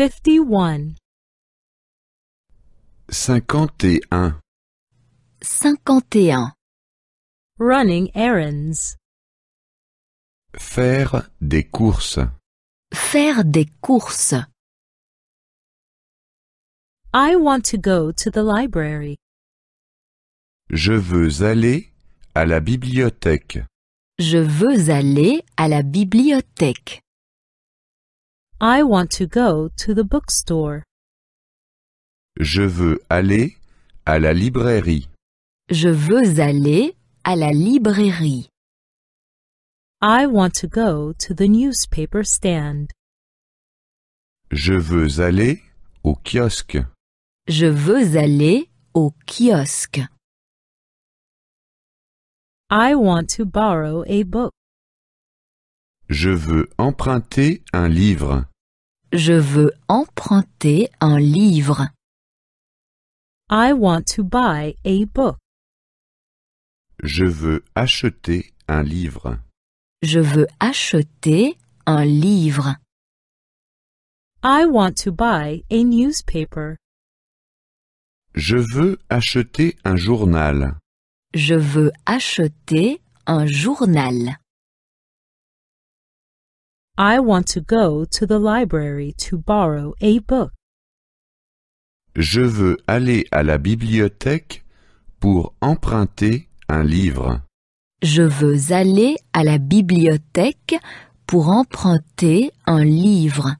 51 51 Running errands Faire des courses Faire des courses I want to go to the library. Je veux aller à la bibliothèque. Je veux aller à la bibliothèque. I want to go to the bookstore. Je veux aller à la librairie. Je veux aller à la librairie. I want to go to the newspaper stand. Je veux aller au kiosque. Je veux aller au kiosque. I want to borrow a book. Je veux emprunter un livre. Je veux emprunter un livre. I want to buy a book. Je veux acheter un livre. Je veux acheter un livre. I want to buy a newspaper. Je veux acheter un journal. Je veux acheter un journal. I want to go to the library to borrow a book. Je veux aller à la bibliothèque pour emprunter un livre. Je veux aller à la bibliothèque pour emprunter un livre.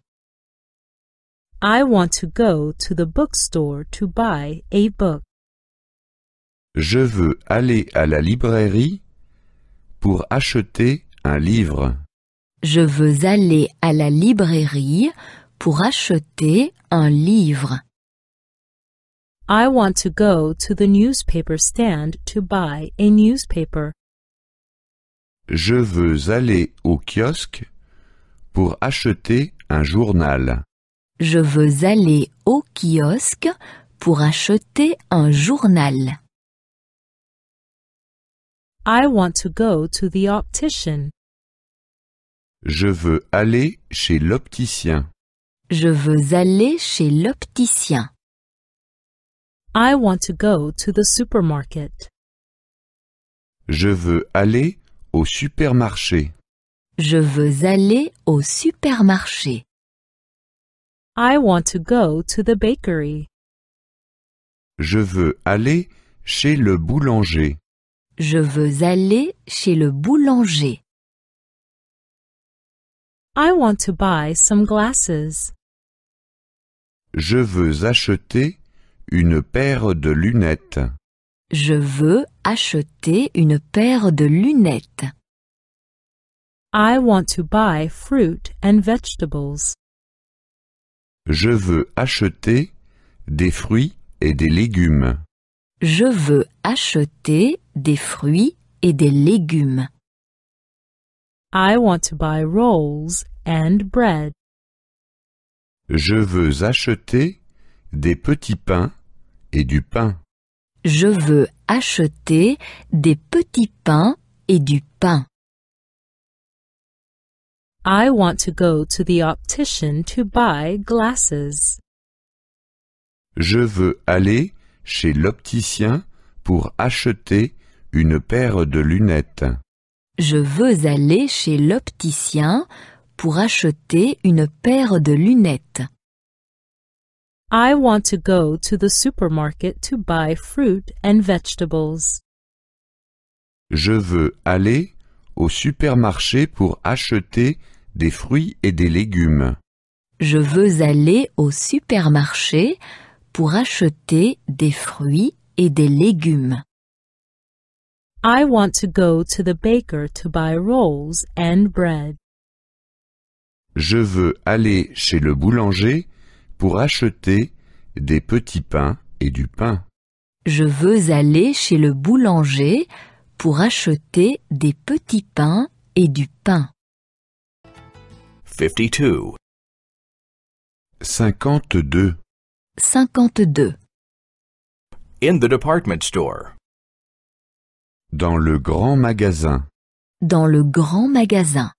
I want to go to the bookstore to buy a book. Je veux aller à la librairie pour acheter un livre. Je veux aller à la librairie pour acheter un livre. I want to go to the newspaper stand to buy a newspaper. Je veux aller au kiosque pour acheter un journal. Je veux aller au kiosque pour acheter un journal. I want to go to the optician je veux aller chez l'opticien. Je veux aller chez l'opticien. I want to go to the supermarket. Je veux aller au supermarché. Je veux aller au supermarché. I want to go to the bakery. Je veux aller chez le boulanger. Je veux aller chez le boulanger. I want to buy some glasses. Je veux acheter une paire de lunettes. Je veux acheter une paire de lunettes. I want to buy fruit and vegetables. Je veux acheter des fruits et des légumes. Je veux acheter des fruits et des légumes. I want to buy rolls and bread. Je veux acheter des petits pains et du pain. Je veux acheter des petits pains et du pain. I want to go to the optician to buy glasses. Je veux aller chez l'opticien pour acheter une paire de lunettes. Je veux aller chez l'opticien pour acheter une paire de lunettes. I want to go to the supermarket to buy fruit and vegetables. Je veux aller au supermarché pour acheter des fruits et des légumes. Je veux aller au supermarché pour acheter des fruits et des légumes. I want to go to the baker to buy rolls and bread. Je veux aller chez le boulanger pour acheter des petits pains et du pain. Je veux aller chez le boulanger pour acheter des petits pains et du pain. 52. 52. In the department store. Dans le grand magasin. Dans le grand magasin.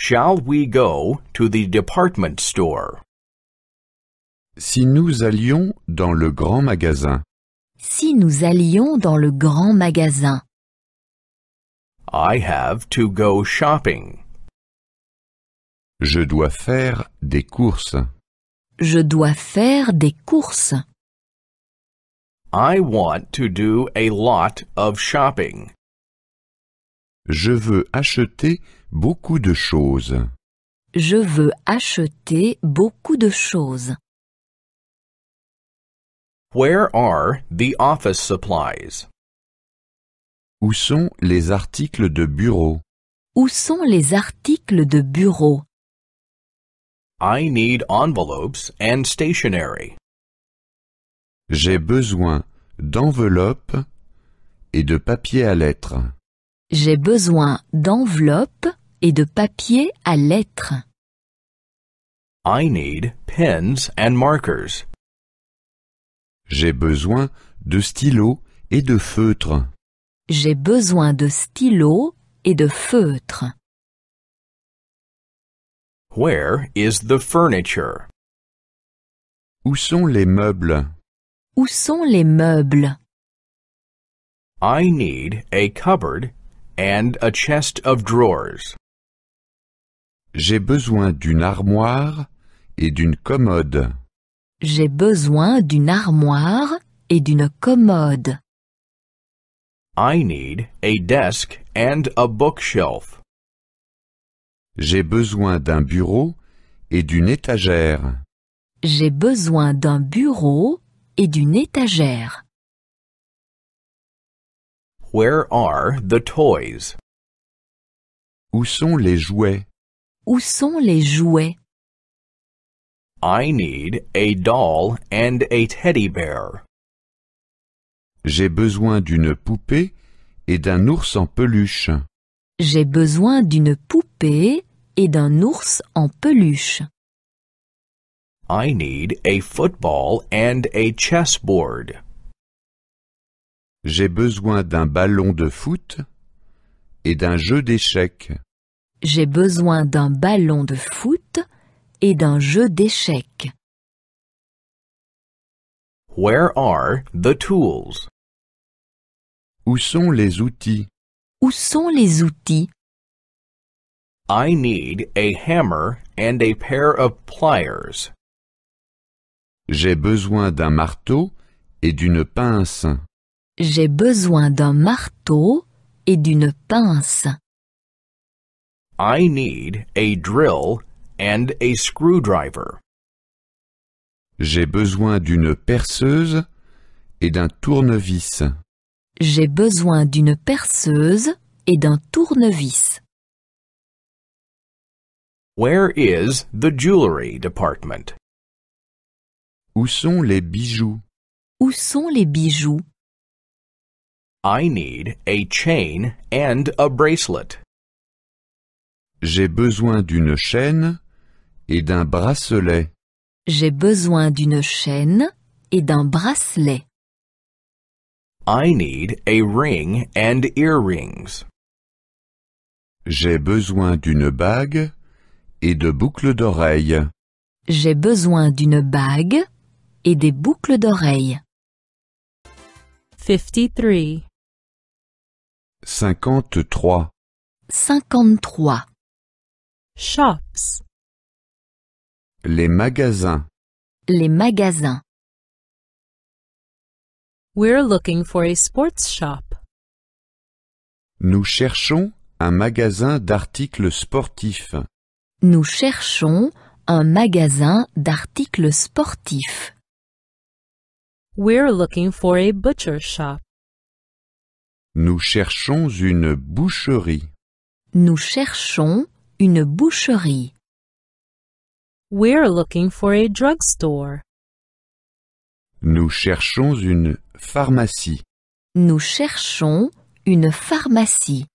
Shall we go to the department store? Si nous allions dans le grand magasin. Si nous allions dans le grand magasin. I have to go shopping. Je dois faire des courses. Je dois faire des courses. I want to do a lot of shopping. Je veux acheter beaucoup de choses. Je veux acheter beaucoup de choses. Where are the office supplies? Où sont les articles de bureau? Où sont les articles de bureau? I need envelopes and stationery. J'ai besoin d'enveloppes et de papier à lettres. J'ai besoin d'enveloppes et de papier à lettres. I need pens and markers. J'ai besoin de stylos et de feutres. J'ai besoin de stylos et de feutres. Where is the furniture? Où sont les meubles? Où sont les meubles? I need a cupboard and a chest of drawers. J'ai besoin d'une armoire et d'une commode. J'ai besoin d'une armoire et d'une commode. I need a desk and a bookshelf. J'ai besoin d'un bureau et d'une étagère. J'ai besoin d'un bureau et d'une étagère. Where are the toys? Où sont les jouets? Où sont les jouets? I need a doll and a teddy bear. J'ai besoin d'une poupée et d'un ours en peluche. J'ai besoin d'une poupée et d'un ours en peluche. I need a football and a chessboard. J'ai besoin d'un ballon de foot et d'un jeu d'échecs. J'ai besoin d'un ballon de foot et d'un jeu d'échecs. Where are the tools? Où sont les outils? Où sont les outils? I need a hammer and a pair of pliers. J'ai besoin d'un marteau et d'une pince. J'ai besoin d'un marteau et d'une pince. I need a drill and a screwdriver. J'ai besoin d'une perceuse et d'un tournevis. J'ai besoin d'une perceuse et d'un tournevis. Where is the jewelry department? Où sont les bijoux? Où sont les bijoux? I need a chain and a bracelet. J'ai besoin d'une chaîne et d'un bracelet. J'ai besoin d'une chaîne et d'un bracelet. I need a ring and earrings. J'ai besoin d'une bague et de boucles d'oreilles. J'ai besoin d'une bague et des boucles d'oreilles. 53 Cinquante-trois. Shops. Les magasins. Les magasins. We're looking for a sports shop. Nous cherchons un magasin d'articles sportifs. Nous cherchons un magasin d'articles sportifs. We're looking for a butcher shop. Nous cherchons une boucherie. Nous cherchons une boucherie. We're looking for a drugstore. Nous cherchons une pharmacie. Nous cherchons une pharmacie.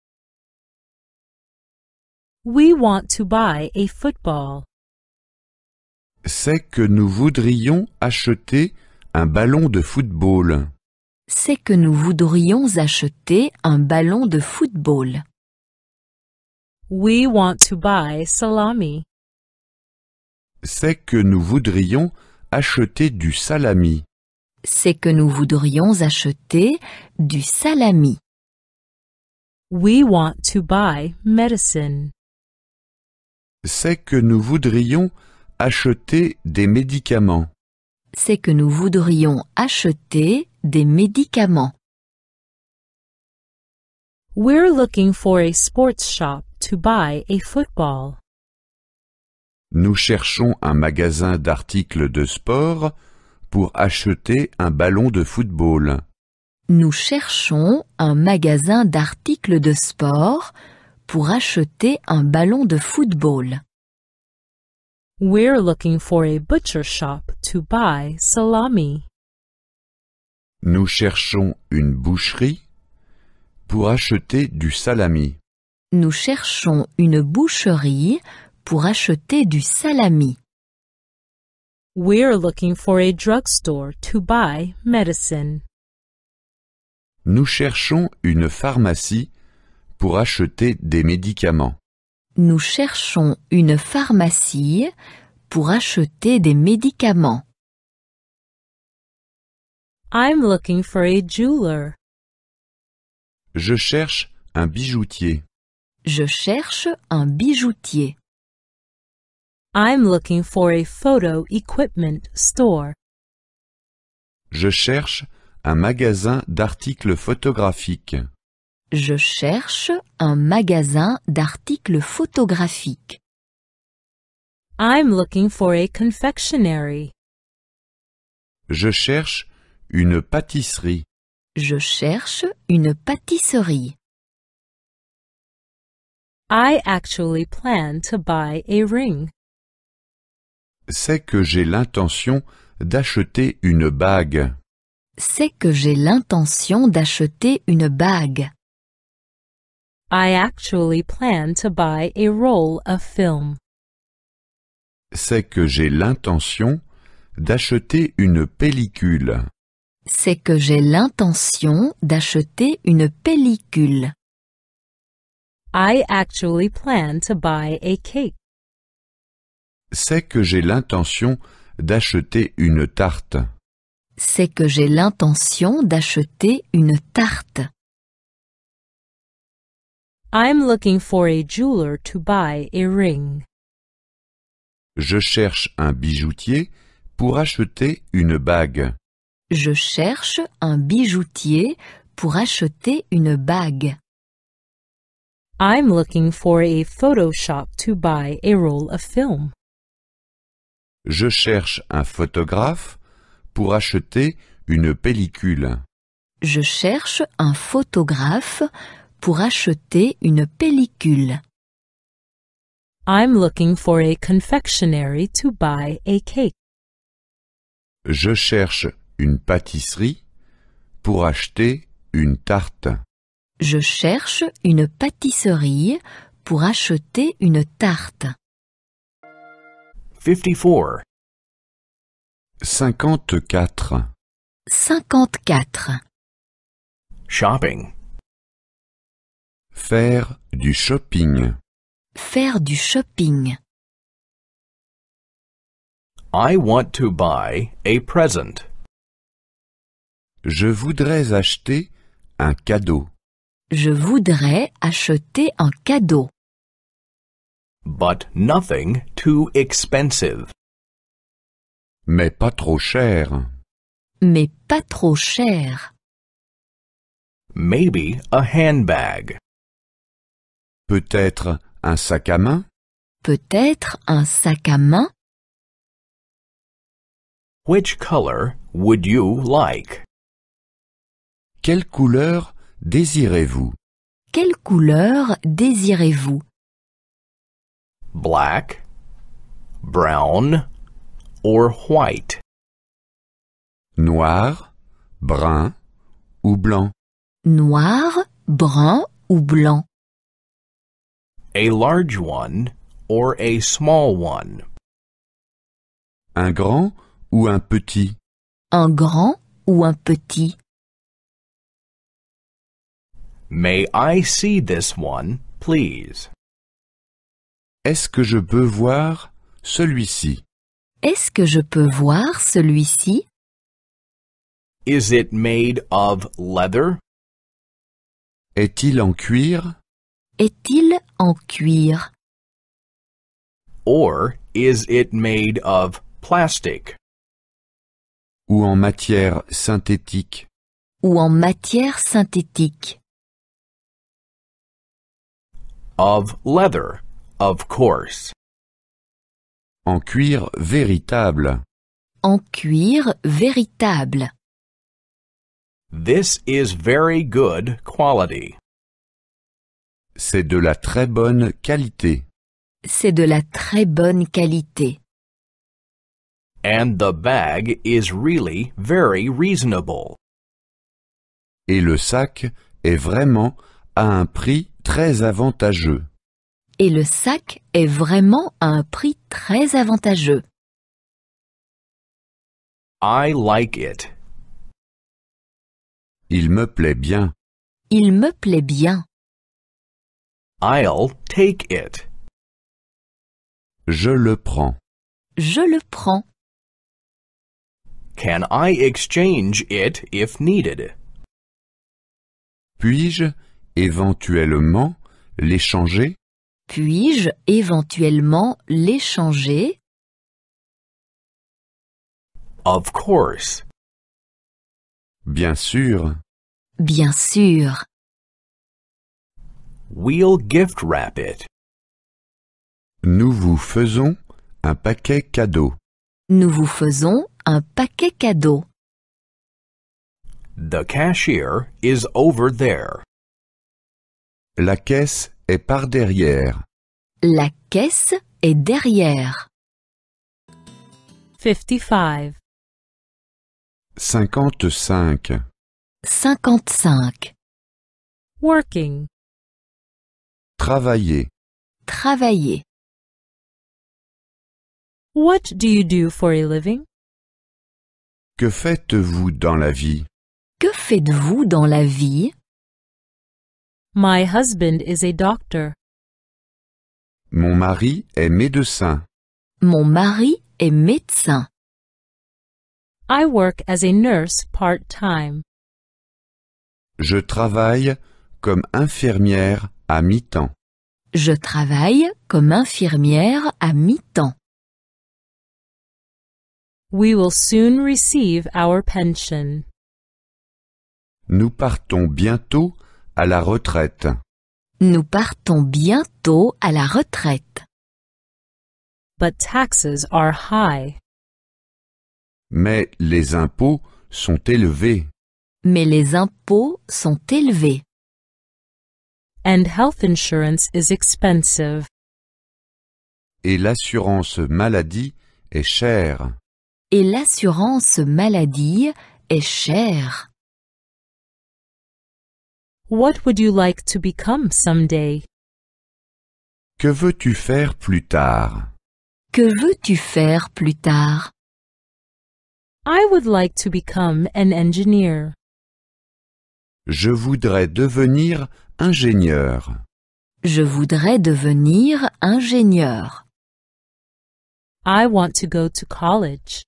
We want to buy a football. C'est que nous voudrions acheter un ballon de football c'est que nous voudrions acheter un ballon de football. We want to buy salami. C'est que nous voudrions acheter du salami. C'est que nous voudrions acheter du salami. We want to buy medicine. C'est que nous voudrions acheter des médicaments c'est que nous voudrions acheter des médicaments. We're looking for a sports shop to buy a football. Nous cherchons un magasin d'articles de sport pour acheter un ballon de football. Nous cherchons un magasin d'articles de sport pour acheter un ballon de football. We're looking for a butcher shop buy salami. Nous cherchons une boucherie pour acheter du salami. Nous cherchons une boucherie pour acheter du salami. We're looking for a drugstore to buy medicine. Nous cherchons une pharmacie pour acheter des médicaments. Nous cherchons une pharmacie pour acheter des médicaments. I'm looking for a jeweler. Je cherche un bijoutier. Je cherche un bijoutier. I'm looking for a photo equipment store. Je cherche un magasin d'articles photographiques. Je cherche un magasin d'articles photographiques. I'm looking for a confectionery. Je cherche une pâtisserie. Je cherche une pâtisserie. I actually plan to buy a ring. C'est que j'ai l'intention d'acheter une bague. C'est que j'ai l'intention d'acheter une bague. I actually plan to buy a roll of film. C'est que j'ai l'intention d'acheter une pellicule. C'est que j'ai l'intention d'acheter une pellicule. I actually plan to buy a cake. C'est que j'ai l'intention d'acheter une tarte. C'est que j'ai l'intention d'acheter une tarte. I'm looking for a jeweler to buy a ring. Je cherche un bijoutier pour acheter une bague. Je cherche un bijoutier pour acheter une bague. I'm looking for a photo shop to buy a roll of film. Je cherche un photographe pour acheter une pellicule. Je cherche un photographe pour acheter une pellicule. I'm looking for a confectionery to buy a cake. Je cherche une pâtisserie pour acheter une tarte. Je cherche une pâtisserie pour acheter une tarte. 54. 54. 54. Shopping. Faire du shopping. Faire du shopping. I want to buy a present. Je voudrais acheter un cadeau. Je voudrais acheter un cadeau. But nothing too expensive. Mais pas trop cher. Mais pas trop cher. Maybe a handbag. Peut-être un sac à main Peut-être un sac à main Which color would you like? Quelle couleur désirez-vous? Quelle couleur désirez-vous? Black, brown or white? Noir, brun ou blanc? Noir, brun ou blanc? a large one or a small one. Un grand ou un petit. Un grand ou un petit. May I see this one, please? Est-ce que je peux voir celui-ci? Est-ce que je peux voir celui-ci? Is it made of leather? Est-il en cuir? est-il en cuir? Or is it made of plastic? Ou en matière synthétique? Ou en matière synthétique? Of leather, of course. En cuir véritable. En cuir véritable. This is very good quality. C'est de la très bonne qualité. C'est de la très bonne qualité. And the bag is really very reasonable. Et le sac est vraiment à un prix très avantageux. Et le sac est vraiment à un prix très avantageux. I like it. Il me plaît bien. Il me plaît bien. I'll take it. Je le prends. Je le prends. Can I exchange it if needed? Puis-je éventuellement l'échanger? Puis-je éventuellement l'échanger? Of course. Bien sûr. Bien sûr. We'll gift wrap it. Nous vous faisons un paquet cadeau. Nous vous faisons un paquet cadeau. The cashier is over there. La caisse est par derrière. La caisse est derrière. 55 55 55 Working Travailler. Travailler. What do you do for a living? Que faites-vous dans la vie? Que faites-vous dans la vie? My husband is a doctor. Mon mari est médecin. Mon mari est médecin. I work as a nurse part-time. Je travaille comme infirmière à mi-temps. Je travaille comme infirmière à mi-temps. We will soon receive our pension. Nous partons bientôt à la retraite. Nous partons bientôt à la retraite. But taxes are high. Mais les impôts sont élevés. Mais les impôts sont élevés. and health insurance is expensive. Et l'assurance maladie est chère. Et l'assurance maladie est chère. What would you like to become someday? Que veux-tu faire plus tard? Que veux-tu faire plus tard? I would like to become an engineer. Je voudrais devenir Ingénieur. Je voudrais devenir ingénieur. I want to go to college.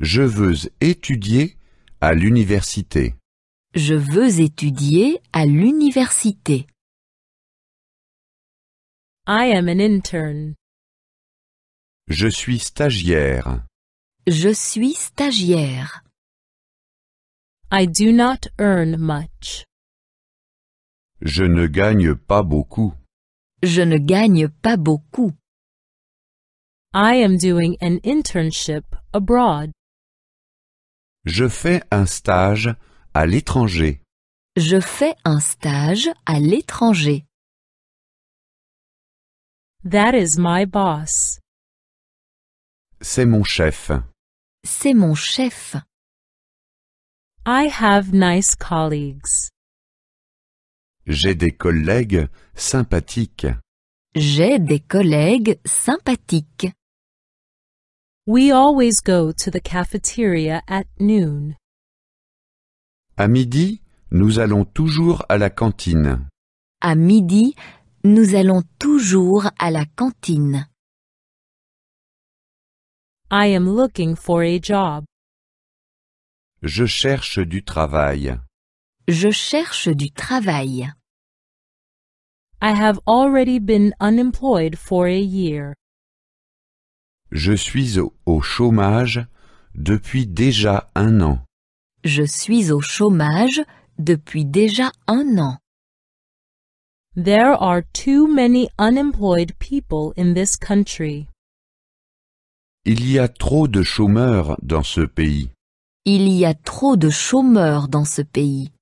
Je veux étudier à l'université. Je veux étudier à l'université. I am an intern. Je suis stagiaire. Je suis stagiaire. I do not earn much. Je ne gagne pas beaucoup. Je ne gagne pas beaucoup. I am doing an internship abroad. Je fais un stage à l'étranger. Je fais un stage à l'étranger. That is my boss. C'est mon chef. C'est mon chef. I have nice colleagues. J'ai des collègues sympathiques. J'ai des collègues sympathiques. We always go to the cafeteria at noon. À midi, nous allons toujours à la cantine. À midi, nous allons toujours à la cantine. I am looking for a job. Je cherche du travail. Je cherche du travail. I have already been unemployed for a year. Je suis au, chômage depuis déjà un an. Je suis au chômage depuis déjà un an. There are too many unemployed people in this country. Il y a trop de chômeurs dans ce pays. Il y a trop de chômeurs dans ce pays.